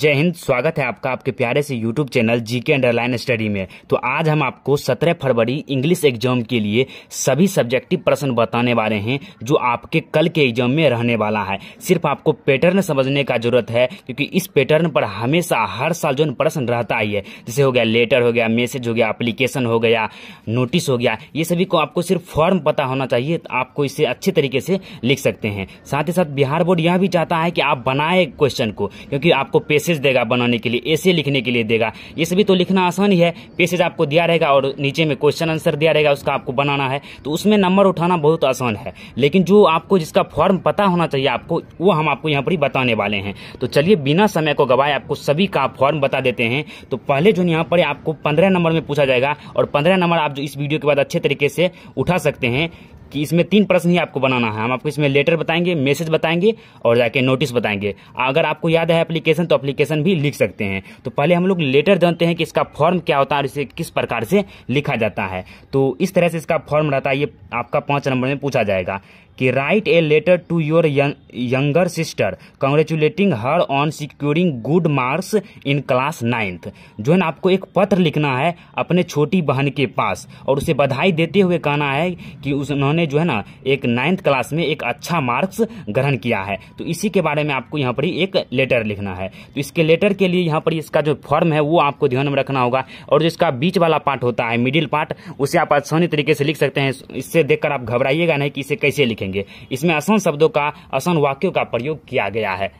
जय हिंद स्वागत है आपका आपके प्यारे से YouTube channel GK underline study में तो आज हम आपको 17 फरवरी इंग्लिश एग्जाम के लिए सभी सब्जेक्टिव प्रश्न बताने वाले हैं जो आपके कल के एग्जाम में रहने वाला है सिर्फ आपको पैटर्न समझने का जरूरत है क्योंकि इस पैटर्न पर हमेशा हर साल जो प्रश्न रहता ही है जैसे हो गया लेटर हो गया मैसेज हो गया अप्लीकेशन हो गया नोटिस हो गया ये सभी को आपको सिर्फ फॉर्म पता होना चाहिए तो आपको इसे अच्छे तरीके से लिख सकते हैं साथ ही साथ बिहार बोर्ड यह भी चाहता है कि आप बनाए क्वेश्चन को क्योंकि आपको पेश पेसेज देगा बनाने के लिए ऐसे लिखने के लिए देगा ये सभी तो लिखना आसान ही है पेसेज आपको दिया रहेगा और नीचे में क्वेश्चन आंसर दिया रहेगा उसका आपको बनाना है तो उसमें नंबर उठाना बहुत आसान है लेकिन जो आपको जिसका फॉर्म पता होना चाहिए आपको वो हम आपको यहाँ पर ही बताने वाले हैं तो चलिए बिना समय को गवाए आपको सभी का फॉर्म बता देते हैं तो पहले जो यहाँ पर आपको पंद्रह नंबर में पूछा जाएगा और पंद्रह नंबर आप जो इस वीडियो के बाद अच्छे तरीके से उठा सकते हैं कि इसमें तीन प्रश्न ही आपको बनाना है हम आपको इसमें लेटर बताएंगे मैसेज बताएंगे और जाके नोटिस बताएंगे अगर आपको याद है एप्लीकेशन तो एप्लीकेशन भी लिख सकते हैं तो पहले हम लोग लेटर जानते हैं कि इसका फॉर्म क्या होता है और इसे किस प्रकार से लिखा जाता है तो इस तरह से इसका फॉर्म रहता है ये आपका पांच नंबर में पूछा जाएगा कि write a letter to your younger sister congratulating her on securing good marks in class ninth जो है ना आपको एक पत्र लिखना है अपने छोटी बहन के पास और उसे बधाई देते हुए कहना है कि उन्होंने जो है ना एक नाइन्थ क्लास में एक अच्छा मार्क्स ग्रहण किया है तो इसी के बारे में आपको यहाँ पर एक लेटर लिखना है तो इसके लेटर के लिए यहाँ पर इसका जो फॉर्म है वो आपको ध्यान में रखना होगा और जो इसका बीच वाला पार्ट होता है मिडिल पार्ट उसे आप आसानी तरीके से लिख सकते हैं इससे देखकर आप घबराइएगा नहीं कि इसे कैसे लिखें देखेंगे इसमें आसान शब्दों का आसान वाक्यों का प्रयोग किया गया है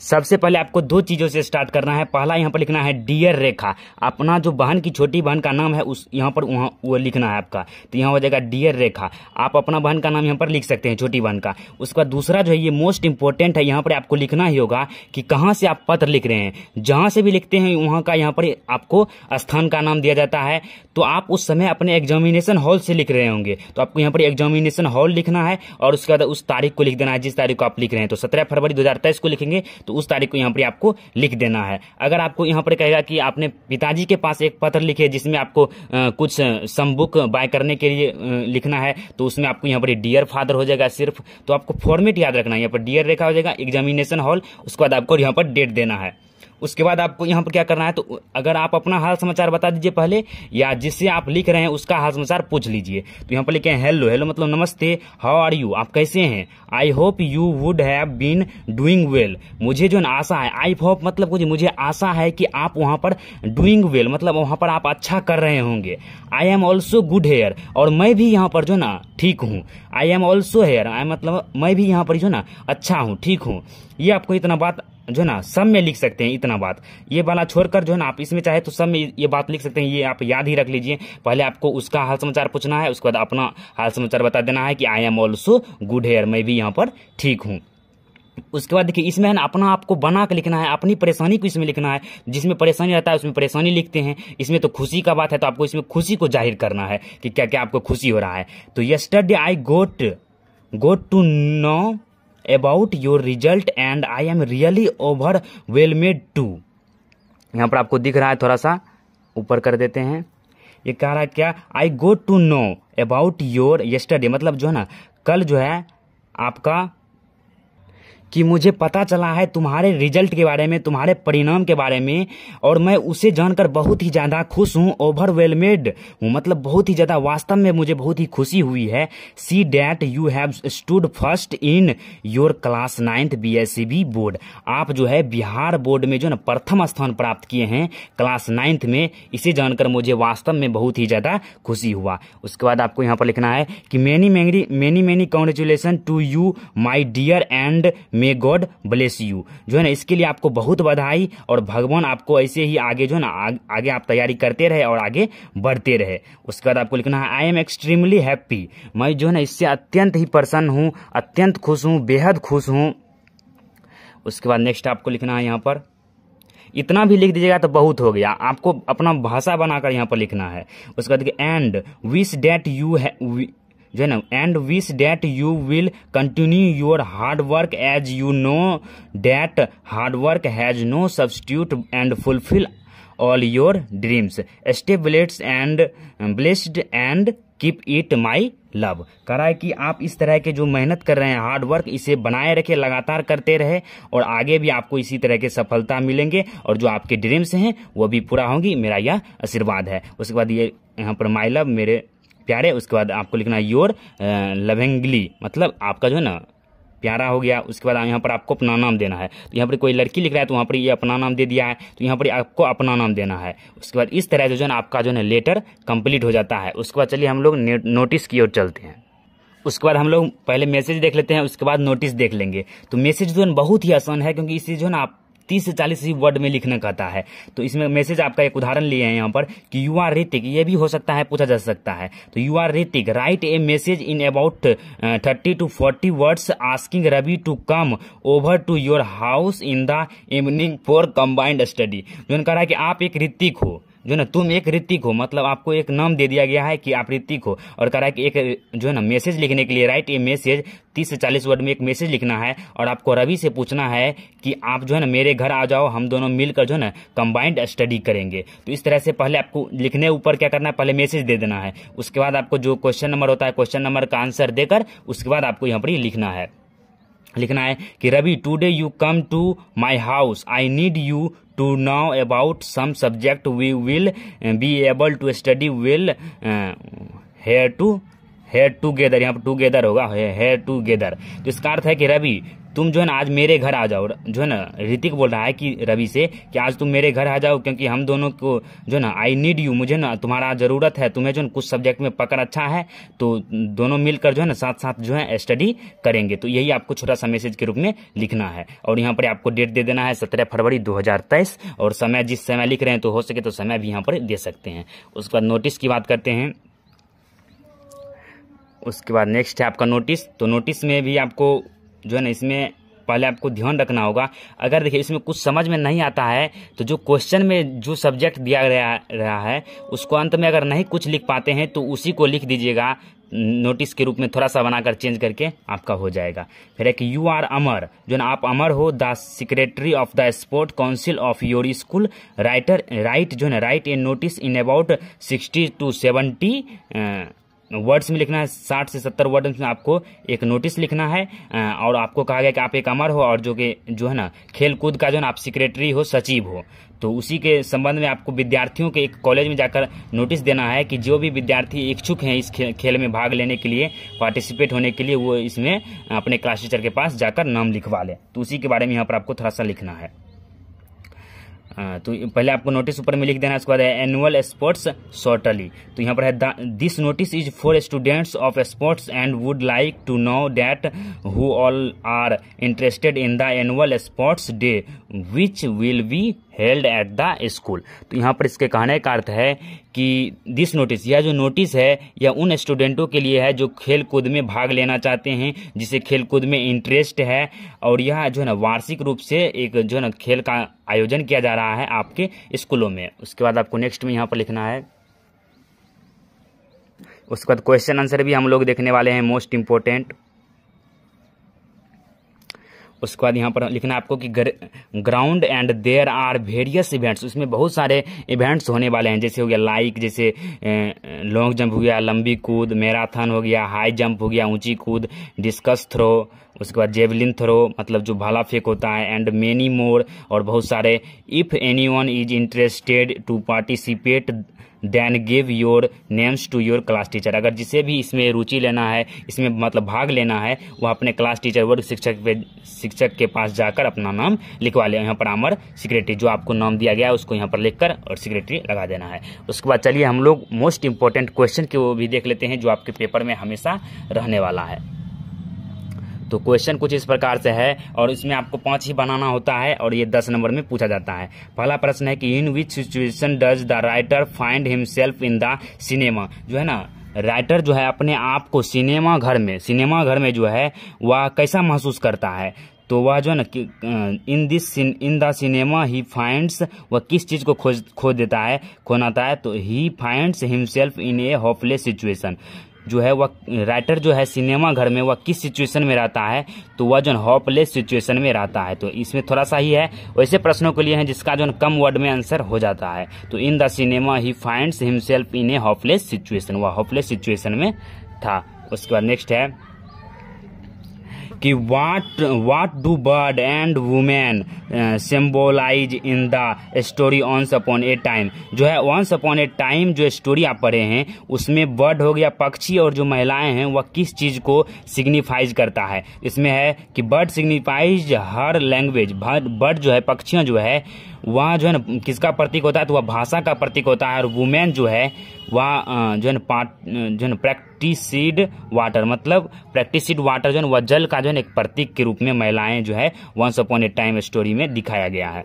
सबसे पहले आपको दो चीज़ों से स्टार्ट करना है पहला यहाँ पर लिखना है डियर रेखा अपना जो बहन की छोटी बहन का नाम है उस यहाँ पर वहाँ वो लिखना है आपका तो यहाँ हो जाएगा डियर रेखा आप अपना बहन का नाम यहाँ पर लिख सकते हैं छोटी बहन का उसका दूसरा जो है ये मोस्ट इम्पोर्टेंट है यहाँ पर आपको लिखना ही होगा कि कहाँ से आप पत्र लिख रहे हैं जहाँ से भी लिखते हैं वहाँ का यहाँ पर आपको स्थान का नाम दिया जाता है तो आप उस समय अपने एग्जामिनेशन हॉल से लिख रहे होंगे तो आपको यहाँ पर एग्जामिनेशन हॉल लिखना है और उसके बाद उस तारीख को लिख देना है जिस तारीख को आप लिख रहे हैं तो सत्रह फरवरी दो को लिखेंगे तो उस तारीख को यहाँ पर आपको लिख देना है अगर आपको यहाँ पर कहेगा कि आपने पिताजी के पास एक पत्र लिखे जिसमें आपको कुछ कुछ बुक बाय करने के लिए लिखना है तो उसमें आपको यहाँ पर डियर फादर हो जाएगा सिर्फ तो आपको फॉर्मेट याद रखना है यहाँ पर डियर रेखा हो जाएगा एग्जामिनेशन हॉल उसके बाद आपको यहाँ पर डेट देना है उसके बाद आपको यहाँ पर क्या करना है तो अगर आप अपना हाल समाचार बता दीजिए पहले या जिससे आप लिख रहे हैं उसका हाल समाचार पूछ लीजिए तो यहाँ पर लिखे हैं हेलो हेलो मतलब नमस्ते हाउ आर यू आप कैसे हैं I hope you would have been doing well मुझे जो आशा है आई होप मतलब कुछ मुझे आशा है कि आप वहाँ पर डूइंग वेल मतलब वहाँ पर आप अच्छा कर रहे होंगे I am also good here और मैं भी यहाँ पर जो ना ठीक हूँ I am also here I मतलब मैं भी यहाँ पर जो ना अच्छा हूँ ठीक हूँ ये आपको इतना बात जो है ना सब में लिख सकते हैं इतना बात ये वाला छोड़कर जो है ना आप इसमें चाहे तो सब में ये बात लिख सकते हैं ये आप याद ही रख लीजिए पहले आपको उसका हाल समाचार पूछना है उसके बाद अपना हाल समाचार बता देना है कि I am also good here मैं भी यहाँ पर ठीक हूँ उसके बाद देखिए इसमें है ना अपना आपको बना के लिखना है अपनी परेशानी को इसमें लिखना है जिसमें परेशानी रहता है उसमें परेशानी लिखते हैं इसमें तो खुशी का बात है तो आपको इसमें खुशी को जाहिर करना है कि क्या क्या आपको खुशी हो रहा है तो yesterday I got got to know about your result and I am really overwhelmed to यहाँ पर आपको दिख रहा है थोड़ा सा ऊपर कर देते हैं ये कह रहा है क्या I go to know about your yesterday मतलब जो है ना कल जो है आपका कि मुझे पता चला है तुम्हारे रिजल्ट के बारे में तुम्हारे परिणाम के बारे में और मैं उसे जानकर बहुत ही ज़्यादा खुश हूँ ओवरवेलमेड हूँ मतलब बहुत ही ज़्यादा वास्तव में मुझे बहुत ही खुशी हुई है see that you have stood first in your class ninth B S C B board आप जो है बिहार बोर्ड में जो ना प्रथम स्थान प्राप्त किए हैं क्लास नाइन्थ में इसे जानकर मुझे वास्तव में बहुत ही ज़्यादा खुशी हुआ उसके बाद आपको यहाँ पर लिखना है कि many many many many congratulation to you my dear and may God bless you जो है ना इसके लिए आपको बहुत बधाई और भगवान आपको ऐसे ही आगे जो है ना आग, आगे आप तैयारी करते रहे और आगे बढ़ते रहे उसके बाद आपको लिखना है आई एम एक्सट्रीमली हैप्पी मैं जो है ना इससे अत्यंत ही प्रसन्न हूँ अत्यंत खुश हूँ बेहद खुश हूँ उसके बाद नेक्स्ट आपको लिखना है यहाँ पर इतना भी लिख दीजिएगा तो बहुत हो गया आपको अपना भाषा बनाकर यहाँ पर लिखना है उसके बाद एंड विश डैट यू जो है ना and wish that you will continue your hard work as you know that hard work has no substitute and fulfil all your dreams stay blessed and blessed and keep it my love कह रहा है कि आप इस तरह के जो मेहनत कर रहे हैं हार्ड वर्क इसे बनाए रखें लगातार करते रहे और आगे भी आपको इसी तरह के सफलता मिलेंगे और जो आपके ड्रीम्स हैं वो भी पूरा होंगी मेरा यह आशीर्वाद है उसके बाद ये यहाँ पर माई लव मेरे प्यारे उसके बाद आपको लिखना है योर लवेंगली मतलब आपका जो है ना प्यारा हो गया उसके बाद यहाँ पर आपको अपना नाम देना है तो यहाँ पर कोई लड़की लिख रहा है तो वहाँ पर ये अपना नाम दे दिया है तो यहाँ पर आपको अपना नाम देना है उसके बाद इस तरह से जो है आपका जो है लेटर कंप्लीट हो जाता है उसके बाद चलिए हम लोग नोटिस की ओर चलते हैं उसके बाद हम लोग पहले मैसेज देख लेते हैं उसके बाद नोटिस देख लेंगे तो मैसेज जो है बहुत ही आसान है क्योंकि इससे जो है ना आप तीस से चालीस ही वर्ड में लिखना कहता है तो इसमें मैसेज आपका एक उदाहरण लिए हैं यहाँ पर कि यू आर ऋतिक ये भी हो सकता है पूछा जा सकता है तो you are Hrithik write a message in about thirty to forty words asking Ravi to come over to your house in the evening for combined study जो कह रहा है कि आप एक ऋतिक हो जो है ना तुम एक ऋतिक हो मतलब आपको एक नाम दे दिया गया है कि आप ऋतिक हो और कह रहा है कि एक जो है ना मैसेज लिखने के लिए राइट ए मैसेज तीस से चालीस वर्ड में एक मैसेज लिखना है और आपको रवि से पूछना है कि आप जो है ना मेरे घर आ जाओ हम दोनों मिलकर जो है ना कंबाइंड स्टडी करेंगे तो इस तरह से पहले आपको लिखने ऊपर क्या करना है पहले मैसेज दे देना है उसके बाद आपको जो क्वेश्चन नंबर होता है क्वेश्चन नंबर का आंसर देकर उसके बाद आपको यहाँ पर लिखना है लिखना है कि Ravi today you come to my house I need you to know about some subject we will be able to study will here to here together यहाँ पर टूगेदर होगा हेयर टूगेदर तो इसका अर्थ है कि रवि तुम जो है ना आज मेरे घर आ जाओ जो है ना ऋतिक बोल रहा है कि रवि से कि आज तुम मेरे घर आ जाओ क्योंकि हम दोनों को जो है ना आई नीड यू मुझे ना तुम्हारा ज़रूरत है तुम्हें जो है कुछ सब्जेक्ट में पकड़ अच्छा है तो दोनों मिलकर जो है ना साथ साथ जो है स्टडी करेंगे तो यही आपको छोटा सा मैसेज के रूप में लिखना है और यहाँ पर आपको डेट दे देना है सत्रह फरवरी दो और समय जिस समय लिख रहे हैं तो हो सके तो समय भी यहाँ पर दे सकते हैं उसके बाद नोटिस की बात करते हैं उसके बाद नेक्स्ट है आपका नोटिस तो नोटिस में भी आपको जो है ना इसमें पहले आपको ध्यान रखना होगा अगर देखिए इसमें कुछ समझ में नहीं आता है तो जो क्वेश्चन में जो सब्जेक्ट दिया गया रहा है उसको अंत में अगर नहीं कुछ लिख पाते हैं तो उसी को लिख दीजिएगा नोटिस के रूप में थोड़ा सा बनाकर चेंज करके आपका हो जाएगा फिर एक यू आर अमर जो ना आप अमर हो the secretary of the sport council of your school writer write जो ना write a notice in about sixty to seventy words में लिखना है साठ से सत्तर वर्ड में आपको एक नोटिस लिखना है और आपको कहा गया कि आप एक अमर हो और जो कि जो है ना खेल कूद का जो ना आप सेक्रेटरी हो सचिव हो तो उसी के संबंध में आपको विद्यार्थियों के एक कॉलेज में जाकर नोटिस देना है कि जो भी विद्यार्थी इच्छुक हैं इस खेल में भाग लेने के लिए पार्टिसिपेट होने के लिए वो इसमें अपने क्लास टीचर के पास जाकर नाम लिखवा लें तो उसी के बारे में यहाँ पर आपको थोड़ा सा लिखना है हाँ, तो पहले आपको नोटिस ऊपर में लिख देना उसके बाद है एनुअल स्पोर्ट्स शॉर्टली तो यहाँ पर है this notice is for students of sports and would like to know that who all are interested in the annual sports day which will be held at the school तो यहाँ पर इसके कहने का अर्थ है कि दिस नोटिस यह जो नोटिस है यह उन स्टूडेंटों के लिए है जो खेल कूद में भाग लेना चाहते हैं जिसे खेल कूद में इंटरेस्ट है और यह जो है ना वार्षिक रूप से एक जो है ना खेल का आयोजन किया जा रहा है आपके स्कूलों में उसके बाद आपको नेक्स्ट में यहाँ पर लिखना है उसके बाद क्वेश्चन आंसर भी हम लोग देखने वाले हैं मोस्ट इम्पोर्टेंट उसके बाद यहाँ पर लिखना आपको कि ground and there are various events उसमें बहुत सारे इवेंट्स होने वाले हैं जैसे हो गया लाइक जैसे लॉन्ग जंप हो गया लंबी कूद मैराथन हो गया हाई जंप हो गया ऊंची कूद डिस्कस थ्रो उसके बाद जेवलिन थ्रो मतलब जो भाला फेंक होता है एंड मेनी मोर और बहुत सारे if anyone is interested to participate then give your names to your class teacher अगर जिसे भी इसमें रुचि लेना है इसमें मतलब भाग लेना है वह अपने क्लास टीचर वर्ग शिक्षक पे शिक्षक के पास जाकर अपना नाम लिखवा ले यहाँ पर आमर सिक्रेटरी जो आपको नाम दिया गया है उसको यहाँ पर लिखकर और सिक्रेटरी लगा देना है उसके बाद चलिए हम लोग मोस्ट इंपॉर्टेंट क्वेश्चन के वो भी देख लेते हैं जो आपके पेपर में हमेशा रहने वाला है तो क्वेश्चन कुछ इस प्रकार से है और इसमें आपको पाँच ही बनाना होता है और ये दस नंबर में पूछा जाता है पहला प्रश्न है कि in which situation does the writer find himself in the cinema जो है ना राइटर जो है अपने आप को सिनेमा घर में सिनेमा घर में जो है वह कैसा महसूस करता है तो वह जो है ना in this in the cinema he finds वह किस चीज़ को खोज खो देता है खोनाता है तो he finds himself in a hopeless situation जो है वह राइटर जो है सिनेमा घर में वह किस सिचुएशन में रहता है तो वह जो हॉपलेस सिचुएशन में रहता है तो इसमें थोड़ा सा ही है वैसे प्रश्नों के लिए है जिसका जो कम वर्ड में आंसर हो जाता है तो in the cinema he finds himself in a hopeless situation वह हॉपलेस सिचुएशन में था उसके बाद नेक्स्ट है कि what what do bird and women symbolise in the story once upon a time जो है ऑन्स अपॉन ए टाइम जो स्टोरी आप पढ़े हैं उसमें बर्ड हो गया पक्षी और जो महिलाएं हैं वह किस चीज़ को सिग्निफाइज करता है इसमें है कि bird signifies her language bird जो है पक्षियाँ जो है वह जो है ना किसका प्रतीक होता है तो वह भाषा का प्रतीक होता है और वुमेन जो है वह जो है ना जो है ना प्रैक्टिसिड वाटर मतलब प्रैक्टिसिड वाटर जो है वह जल का जो है एक प्रतीक के रूप में महिलाएं जो है once upon a time story में दिखाया गया है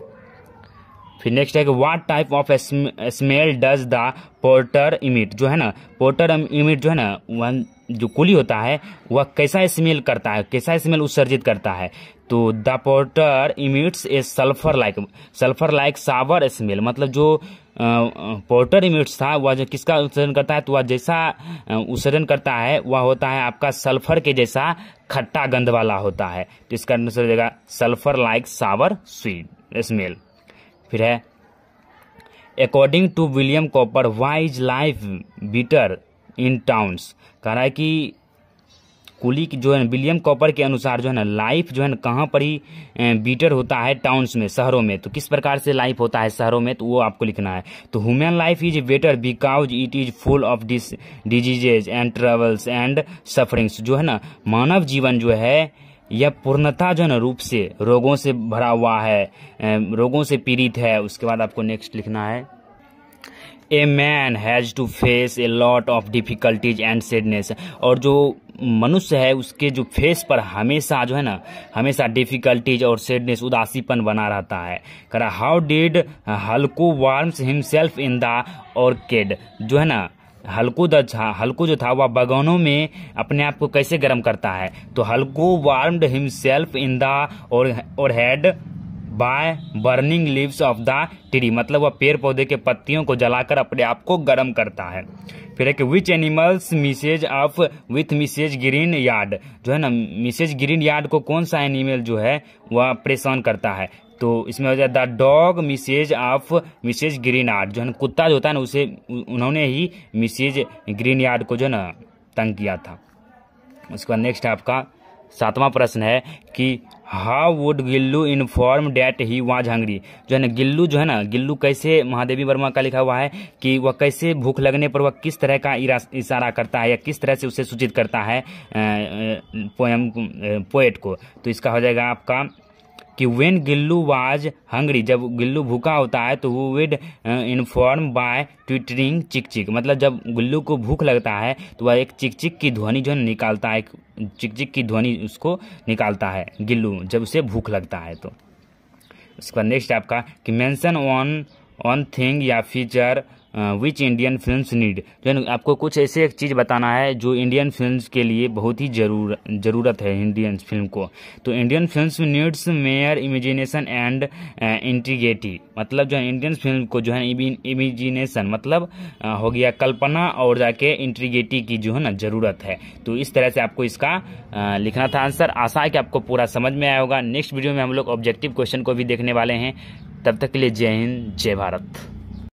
फिर नेक्स्ट है कि what type of smell does the porter emit जो है ना पोर्टर इमिट जो है ना वन जो कुली होता है वह कैसा स्मेल करता है कैसा स्मेल उत्सर्जित करता है तो the porter emits a sulphur like sulphur like sour smell मतलब जो पोर्टर इमिट्स था वह जो किसका उत्सर्जन करता है तो वह जैसा उत्सर्जन करता है वह होता है आपका सल्फर के जैसा खट्टा गंध वाला होता है तो इसका आंसर हो जाएगा sulphur like sour sweet smell फिर है according to William Cowper why is life better in towns कह रहा है कि कुली की जो है विलियम कॉपर के अनुसार जो है ना लाइफ जो है ना कहाँ पर ही बीटर होता है टाउन्स में शहरों में तो किस प्रकार से लाइफ होता है शहरों में तो वो आपको लिखना है तो human life is better because it is full of dis diseases and travails and sufferings जो है ना मानव जीवन जो है यह पूर्णता जो है ना रूप से रोगों से भरा हुआ है रोगों से पीड़ित है उसके बाद आपको नेक्स्ट लिखना है a man has to face a lot of difficulties and sadness और जो मनुष्य है उसके जो फेस पर हमेशा जो है ना हमेशा डिफ़िकल्टीज और सेडनेस उदासीपन बना रहता है करा how did Halku warms himself in the orchard जो है ना हल्कू द हल्कू जो था वह बगानों में अपने आप को कैसे गर्म करता है तो हल्कू वार्म्ड हिमसेल्फ इन और, और he did by burning leaves of the tree मतलब वह पेड़ पौधे के पत्तियों को जलाकर अपने आप को गर्म करता है फिर एक which animals Mrs of with Mrs Green yard जो है ना मिसेज ग्रीन यार्ड को कौन सा एनिमल जो है वह परेशान करता है तो इसमें हो जाता the dog Mrs of Mrs Green yard जो है कुत्ता जो होता है ना उसे उन्होंने ही मिसेज ग्रीन यार्ड को जो है ना तंग किया था उसके बाद नेक्स्ट आपका सातवां प्रश्न है कि how would Gillu inform that he was hungry जो है ना गिल्लू जो है ना गिल्लू कैसे महादेवी वर्मा का लिखा हुआ है कि वह कैसे भूख लगने पर वह किस तरह का इशारा करता है या किस तरह से उसे सूचित करता है पोएम पोएट को तो इसका हो जाएगा आपका कि वेन गिल्लू वाज हंगरी जब गिल्लू भूखा होता है तो वो वेड इन्फॉर्म बाय ट्विटरिंग चिक चिक मतलब जब गुल्लू को भूख लगता है तो वह एक चिक चिक की ध्वनि जो निकालता है चिक चिक की ध्वनि उसको निकालता है गिल्लू जब उसे भूख लगता है तो उसके बाद नेक्स्ट आपका कि मेंशन ऑन ऑन थिंग या feature which Indian films need जो है आपको कुछ ऐसे एक चीज़ बताना है जो इंडियन फिल्म्स के लिए बहुत ही जरूर ज़रूरत है इंडियन फिल्म को तो Indian films needs more imagination and integrity मतलब जो है इंडियन फिल्म को जो है इमेजिनेशन मतलब आ, uh, हो गया कल्पना और जाके इंटीग्रेटी की जो है ना ज़रूरत है तो इस तरह से आपको इसका आ, uh, लिखना था आंसर आशा है कि आपको पूरा समझ में आया होगा नेक्स्ट वीडियो में हम लोग ऑब्जेक्टिव क्वेश्चन को भी देखने वाले हैं तब तक के लिए जय हिंद जय भारत